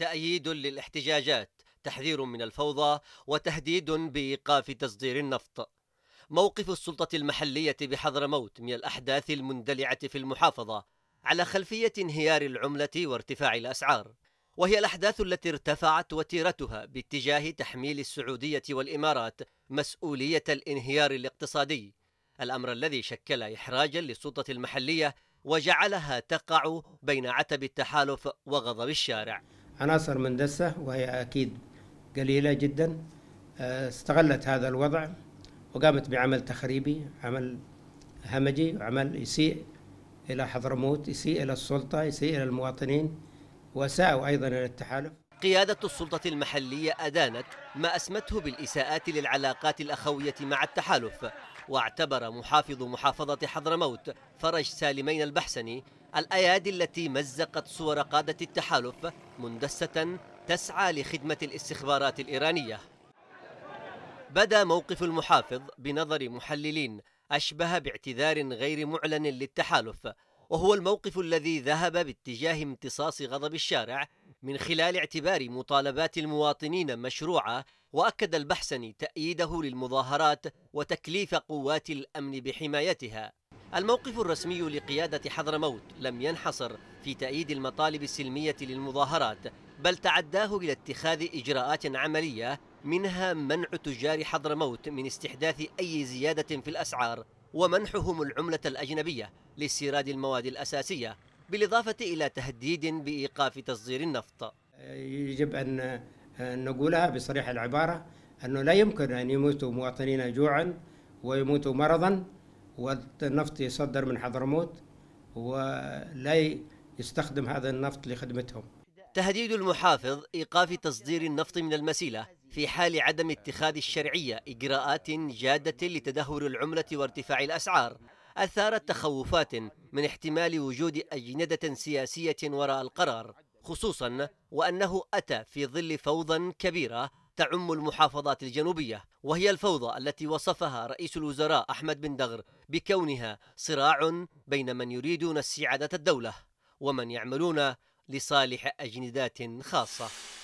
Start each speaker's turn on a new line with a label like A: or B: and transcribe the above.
A: تأييد للاحتجاجات تحذير من الفوضى وتهديد بإيقاف تصدير النفط موقف السلطة المحلية بحضرموت من الأحداث المندلعة في المحافظة على خلفية انهيار العملة وارتفاع الأسعار وهي الأحداث التي ارتفعت وتيرتها باتجاه تحميل السعودية والإمارات مسؤولية الانهيار الاقتصادي الأمر الذي شكل إحراجا للسلطة المحلية وجعلها تقع بين عتب التحالف وغضب الشارع
B: عناصر مندسة وهي أكيد قليلة جدا آه، استغلت هذا الوضع وقامت بعمل تخريبي عمل همجي عمل يسيء إلى حضرموت يسيء إلى السلطة يسيء إلى المواطنين وساءوا أيضا إلى التحالف
A: قيادة السلطة المحلية أدانت ما أسمته بالإساءات للعلاقات الأخوية مع التحالف واعتبر محافظ محافظة حضرموت فرج سالمين البحسني الأيادي التي مزقت صور قادة التحالف مندسة تسعى لخدمة الاستخبارات الإيرانية بدا موقف المحافظ بنظر محللين أشبه باعتذار غير معلن للتحالف وهو الموقف الذي ذهب باتجاه امتصاص غضب الشارع من خلال اعتبار مطالبات المواطنين مشروعة وأكد البحسني تأييده للمظاهرات وتكليف قوات الأمن بحمايتها الموقف الرسمي لقيادة حضرموت لم ينحصر في تأييد المطالب السلمية للمظاهرات بل تعداه إلى اتخاذ إجراءات عملية منها منع تجار حضرموت من استحداث أي زيادة في الأسعار ومنحهم العملة الأجنبية لاستيراد المواد الأساسية بالإضافة إلى تهديد بإيقاف تصدير النفط
B: يجب أن آه، نقولها بصريح العبارة أنه لا يمكن أن يموتوا مواطنين جوعا ويموتوا مرضا والنفط يصدر من حضرموت ولا يستخدم هذا النفط لخدمتهم
A: تهديد المحافظ إيقاف تصدير النفط من المسيلة في حال عدم اتخاذ الشرعية إجراءات جادة لتدهور العملة وارتفاع الأسعار أثارت تخوفات من احتمال وجود أجندة سياسية وراء القرار خصوصا وأنه أتى في ظل فوضى كبيرة تعم المحافظات الجنوبية وهي الفوضى التي وصفها رئيس الوزراء أحمد بن دغر بكونها صراع بين من يريدون استعادة الدولة ومن يعملون لصالح أجندات خاصة